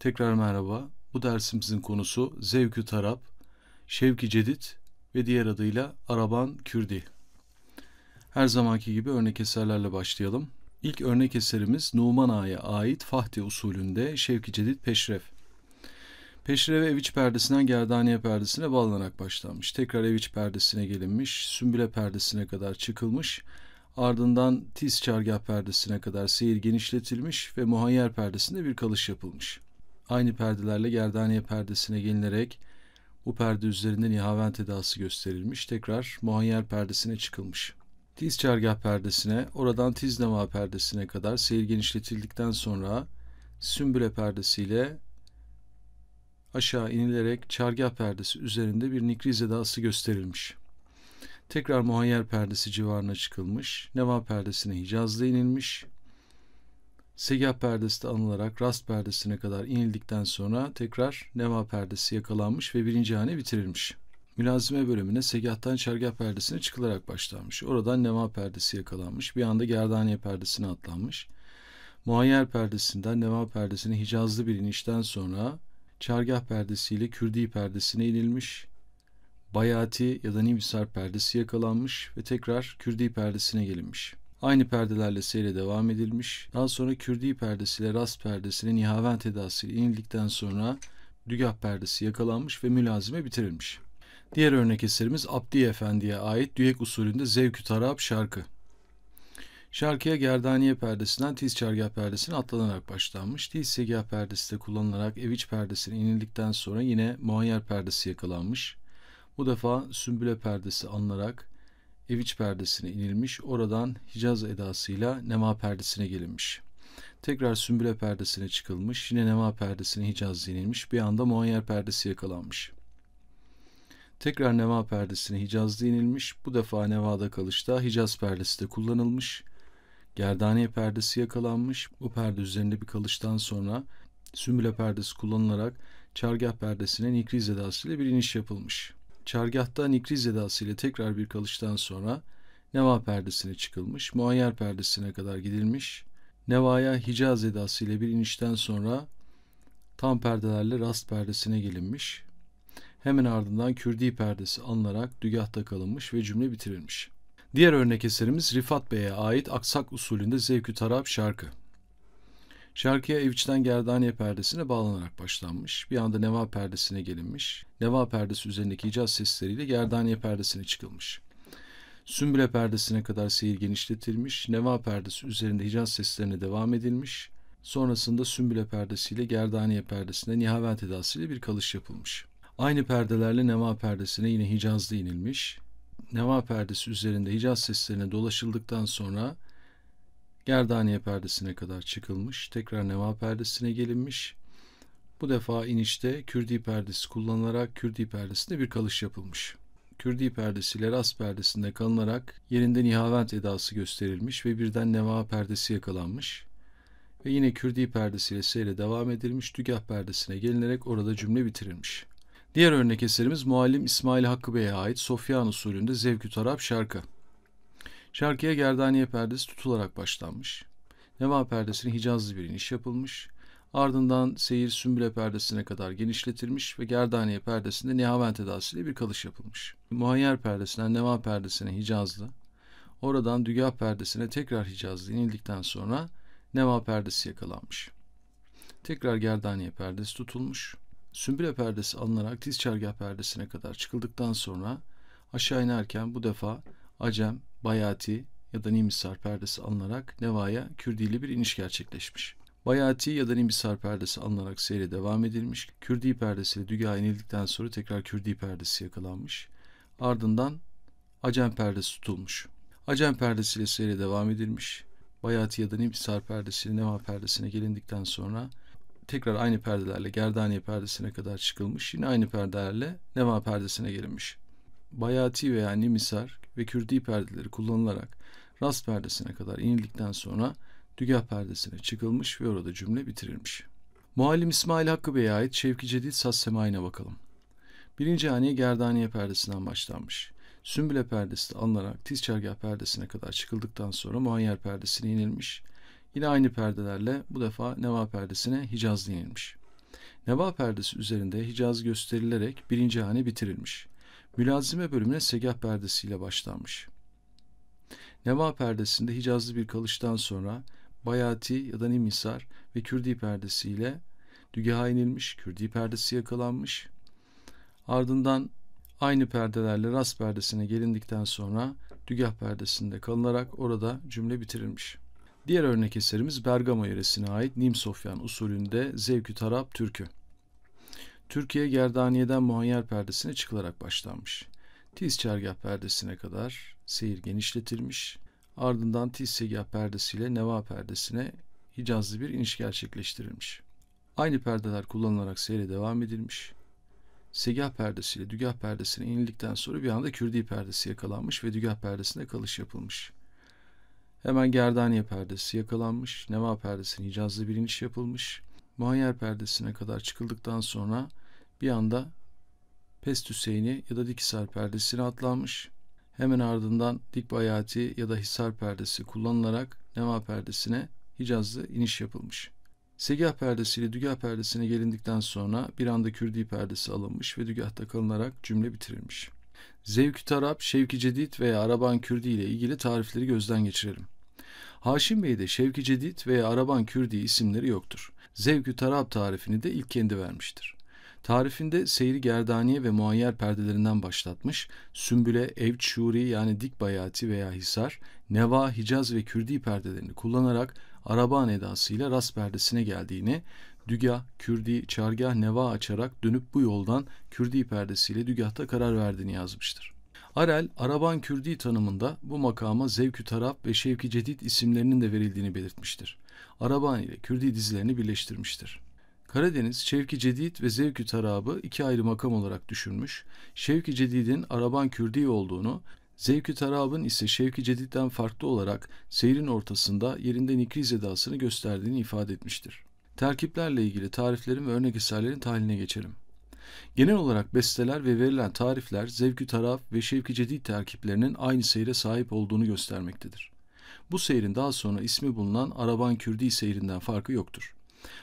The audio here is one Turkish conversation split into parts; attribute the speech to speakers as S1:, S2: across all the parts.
S1: Tekrar merhaba. Bu dersimizin konusu Zevkü Tarap, Şevki Cedit ve diğer adıyla Araban Kürdi. Her zamanki gibi örnek eserlerle başlayalım. İlk örnek eserimiz Numan Ağa'ya ait Fahdi usulünde Şevki Cedit Peşref. Peşreve ev iç perdesinden gerdaniye perdesine bağlanarak başlanmış. Tekrar ev iç perdesine gelinmiş, sümbüle perdesine kadar çıkılmış. Ardından tiz çargah perdesine kadar seyir genişletilmiş ve muhayyer perdesinde bir kalış yapılmış aynı perdelerle gerdaniye perdesine gelinerek bu perde üzerinde nihavent edası gösterilmiş. Tekrar muhayyer perdesine çıkılmış. Tiz çargah perdesine, oradan tiz neva perdesine kadar seyir genişletildikten sonra sümbüle perdesiyle aşağı inilerek çargah perdesi üzerinde bir nikriz edası gösterilmiş. Tekrar muhayyer perdesi civarına çıkılmış, neva perdesine Hicaz'da inilmiş, Segah perdesi de anılarak rast perdesine kadar inildikten sonra tekrar neva perdesi yakalanmış ve birinci hane bitirilmiş. Mülazime bölümüne segahtan çergah perdesine çıkılarak başlanmış. Oradan neva perdesi yakalanmış. Bir anda gerdaniye perdesine atlanmış. Muayyer perdesinden neva perdesine hicazlı bir inişten sonra çergah perdesiyle kürdi perdesine inilmiş. Bayati ya da Nibisar perdesi yakalanmış ve tekrar kürdi perdesine gelinmiş.'' Aynı perdelerle seyre devam edilmiş. Daha sonra Kürdi perdesiyle Rast perdesinin Nihavent edasıyla inildikten sonra dügah perdesi yakalanmış ve mülazime bitirilmiş. Diğer örnek eserimiz Abdi Efendi'ye ait düyek usulünde Zevkü Tarab şarkı. Şarkıya gerdaniye perdesinden tiz çargah perdesine atlanarak başlanmış. Tiz segah perdesi de kullanılarak eviç perdesine inildikten sonra yine muayyer perdesi yakalanmış. Bu defa sümbüle perdesi alınarak eviç perdesine inilmiş, oradan Hicaz edasıyla nema perdesine gelinmiş. Tekrar sümbüle perdesine çıkılmış, yine nema perdesine Hicaz inilmiş, bir anda muayyer perdesi yakalanmış. Tekrar nema perdesine Hicaz inilmiş, bu defa nevada kalışta Hicaz perdesi de kullanılmış. Gerdaniye perdesi yakalanmış, bu perde üzerinde bir kalıştan sonra sümbüle perdesi kullanılarak çargah perdesine nikriz edasıyla bir iniş yapılmış.'' Çargahtan ikriz edasıyla tekrar bir kalıştan sonra Neva perdesine çıkılmış, Muayyer perdesine kadar gidilmiş. Neva'ya Hicaz edasıyla bir inişten sonra tam perdelerle rast perdesine gelinmiş. Hemen ardından Kürdi perdesi alınarak dügahta kalınmış ve cümle bitirilmiş. Diğer örnek eserimiz Rifat Bey'e ait aksak usulünde Zevkü Tarab şarkı. Şarkıya Eviç'ten Gerdaniye perdesine bağlanarak başlanmış. Bir anda Neva perdesine gelinmiş. Neva perdesi üzerindeki icaz sesleriyle Gerdaniye perdesine çıkılmış. Sümbüle perdesine kadar seyir genişletilmiş. Neva perdesi üzerinde hicaz seslerine devam edilmiş. Sonrasında Sümbüle perdesiyle Gerdaniye perdesine Nihavent edasıyla bir kalış yapılmış. Aynı perdelerle Neva perdesine yine hicazlı inilmiş. Neva perdesi üzerinde hicaz seslerine dolaşıldıktan sonra Gerdaniye perdesine kadar çıkılmış, tekrar Neva perdesine gelinmiş. Bu defa inişte Kürdi perdesi kullanılarak Kürdi perdesinde bir kalış yapılmış. Kürdi perdesi ile Ras perdesinde kalınarak yerinde nihavent edası gösterilmiş ve birden Neva perdesi yakalanmış. Ve yine Kürdi perdesi ile seyre devam edilmiş, Dügah perdesine gelinerek orada cümle bitirilmiş. Diğer örnek eserimiz muallim İsmail Hakkı Bey'e ait Sofyan usulünde Zevkü Tarap şarkı. Şarkıya gerdaniye perdesi tutularak başlanmış. Neva perdesine Hicazlı bir iniş yapılmış. Ardından seyir sümbüle perdesine kadar genişletilmiş ve gerdaniye perdesinde nihavent edasıyla bir kalış yapılmış. Muhayyer perdesinden neva perdesine Hicazlı, oradan dügah perdesine tekrar Hicazlı inildikten sonra neva perdesi yakalanmış. Tekrar gerdaniye perdesi tutulmuş. Sümbüle perdesi alınarak tiz çargah perdesine kadar çıkıldıktan sonra aşağı inerken bu defa Acem, Bayati ya da Nimisar perdesi alınarak Neva'ya Kürdi bir iniş gerçekleşmiş. Bayati ya da Nimisar perdesi alınarak seyre devam edilmiş. Kürdi perdesi perdesiyle Dügah'a inildikten sonra tekrar Kürdi perdesi yakalanmış. Ardından Acem perdesi tutulmuş. Acem perdesiyle seyre devam edilmiş. Bayati ya da Nimisar perdesiyle Neva perdesine gelindikten sonra tekrar aynı perdelerle Gerdaniye perdesine kadar çıkılmış. Yine aynı perdelerle Neva perdesine gelinmiş. Bayati veya Nimisar ve kürdi perdeleri kullanılarak rast perdesine kadar inildikten sonra dügah perdesine çıkılmış ve orada cümle bitirilmiş. Muallim İsmail Hakkı Bey'e ait Şevki Cedid Saz Semai'ne bakalım. Birinci haneye gerdaniye perdesinden başlanmış. Sümbüle perdesi alınarak tiz çergah perdesine kadar çıkıldıktan sonra Muayyer perdesine inilmiş. Yine aynı perdelerle bu defa neva perdesine Hicazlı inilmiş. Neva perdesi üzerinde Hicaz gösterilerek birinci hane bitirilmiş. Mülazime bölümüne segah perdesiyle başlanmış. Neva perdesinde Hicazlı bir kalıştan sonra Bayati ya da Nimisar ve Kürdi perdesiyle Dügaha inilmiş, Kürdi perdesi yakalanmış. Ardından aynı perdelerle Ras perdesine gelindikten sonra Dügah perdesinde kalınarak orada cümle bitirilmiş. Diğer örnek eserimiz Bergama yöresine ait Nim Sofyan usulünde Zevkü Tarab Türkü. Türkiye gerdaniyeden muhayyer perdesine çıkılarak başlanmış. Tiz çergah perdesine kadar seyir genişletilmiş. Ardından tiz segah perdesiyle neva perdesine Hicazlı bir iniş gerçekleştirilmiş. Aynı perdeler kullanılarak seyre devam edilmiş. Segah perdesiyle dügah perdesine inildikten sonra bir anda kürdi perdesi yakalanmış ve dügah perdesine kalış yapılmış. Hemen gerdaniye perdesi yakalanmış, neva perdesine hicazlı bir iniş yapılmış. Mayer perdesine kadar çıkıldıktan sonra bir anda Pest Hüseyin'i ya da dik Dikhisar perdesine atlanmış. Hemen ardından dik bayati ya da Hisar perdesi kullanılarak Nema perdesine Hicazlı iniş yapılmış. Segah perdesi ile Dügah perdesine gelindikten sonra bir anda Kürdi perdesi alınmış ve Dügah'ta kalınarak cümle bitirilmiş. Zevki Tarap, Şevki Cedid veya Araban Kürdi ile ilgili tarifleri gözden geçirelim. Haşim Bey'de Şevki Cedid veya Araban Kürdi isimleri yoktur zevkü tarab tarifini de ilk kendi vermiştir. Tarifinde seyri gerdaniye ve muayyer perdelerinden başlatmış, sümbüle, evç şuri yani dik bayati veya hisar, neva, hicaz ve kürdi perdelerini kullanarak araban edasıyla rast perdesine geldiğini, dügah, kürdi, çargah, neva açarak dönüp bu yoldan kürdi perdesiyle dügahta karar verdiğini yazmıştır. Arel, Araban Kürdi tanımında bu makama Zevkü Taraf ve Şevki Cedid isimlerinin de verildiğini belirtmiştir. Araban ile Kürdi dizilerini birleştirmiştir. Karadeniz, Şevki Cedid ve Zevki Tarab'ı iki ayrı makam olarak düşünmüş, Şevki Cedid'in Araban Kürdi olduğunu, Zevki Tarab'ın ise Şevki Cedid'den farklı olarak seyrin ortasında yerinde nikriz edasını gösterdiğini ifade etmiştir. Terkiplerle ilgili tariflerin ve örnek eserlerin tahliline geçelim. Genel olarak besteler ve verilen tarifler Zevki Taraf ve Şevki Cedid terkiplerinin aynı seyre sahip olduğunu göstermektedir. Bu seyrin daha sonra ismi bulunan Araban Kürdi seyrinden farkı yoktur.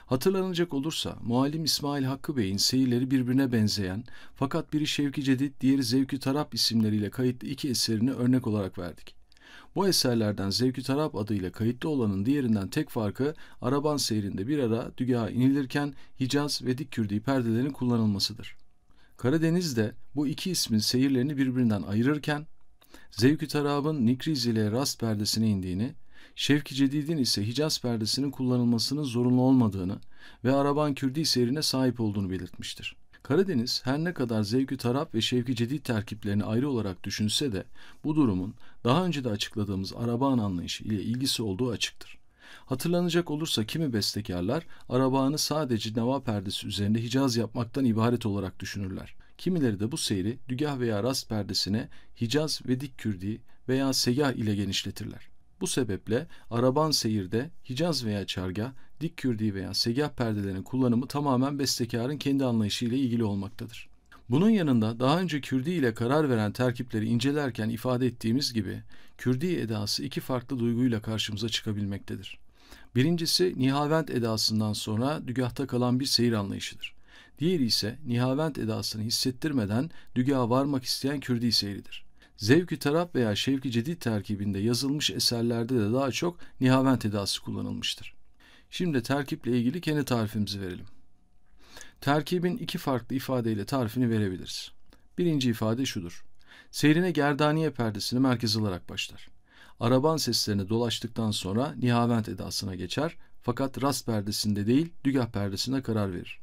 S1: Hatırlanacak olursa muallim İsmail Hakkı Bey'in seyirleri birbirine benzeyen fakat biri Şevki Cedid diğeri Zevki Tarap isimleriyle kayıtlı iki eserini örnek olarak verdik. Bu eserlerden Zevki Tarap adıyla kayıtlı olanın diğerinden tek farkı Araban seyrinde bir ara dügaha inilirken Hicaz ve Dik Kürdi perdelerin kullanılmasıdır. Karadeniz'de bu iki ismin seyirlerini birbirinden ayırırken Zevki Tarab'ın Nikriz ile Rast perdesine indiğini, Şevki Cedid'in ise Hicaz perdesinin kullanılmasının zorunlu olmadığını ve Araban Kürdi seyrine sahip olduğunu belirtmiştir. Karadeniz her ne kadar Zevki tarab ve Şevki Cedid terkiplerini ayrı olarak düşünse de bu durumun daha önce de açıkladığımız Araban anlayışı ile ilgisi olduğu açıktır. Hatırlanacak olursa kimi bestekarlar arabanı sadece neva perdesi üzerinde Hicaz yapmaktan ibaret olarak düşünürler. Kimileri de bu seyri dügah veya rast perdesine Hicaz ve Dik Kürdi veya Segah ile genişletirler. Bu sebeple araban seyirde Hicaz veya Çargah, Dik Kürdi veya Segah perdelerinin kullanımı tamamen bestekarın kendi anlayışı ile ilgili olmaktadır. Bunun yanında daha önce Kürdi ile karar veren terkipleri incelerken ifade ettiğimiz gibi Kürdi edası iki farklı duyguyla karşımıza çıkabilmektedir. Birincisi Nihavent edasından sonra dügahta kalan bir seyir anlayışıdır. Diğeri ise nihavent edasını hissettirmeden dügaha varmak isteyen kürdi seyridir. Zevki taraf veya şevki cedid terkibinde yazılmış eserlerde de daha çok nihavent edası kullanılmıştır. Şimdi terkiple ilgili kendi tarifimizi verelim. Terkibin iki farklı ifadeyle tarifini verebiliriz. Birinci ifade şudur. Seyrine gerdaniye perdesini merkez alarak başlar. Araban seslerini dolaştıktan sonra nihavent edasına geçer fakat rast perdesinde değil dügah perdesine karar verir.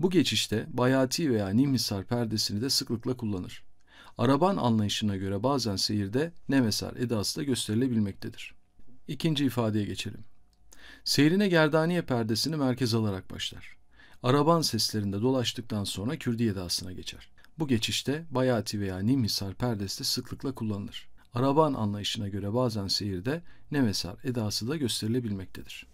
S1: Bu geçişte Bayati veya Nimhisar perdesini de sıklıkla kullanır. Araban anlayışına göre bazen seyirde nemesar edası da gösterilebilmektedir. İkinci ifadeye geçelim. Seyrine gerdaniye perdesini merkez alarak başlar. Araban seslerinde dolaştıktan sonra kürdi edasına geçer. Bu geçişte bayati veya nimhisar perdesi de sıklıkla kullanılır. Araban anlayışına göre bazen seyirde nemesar edası da gösterilebilmektedir.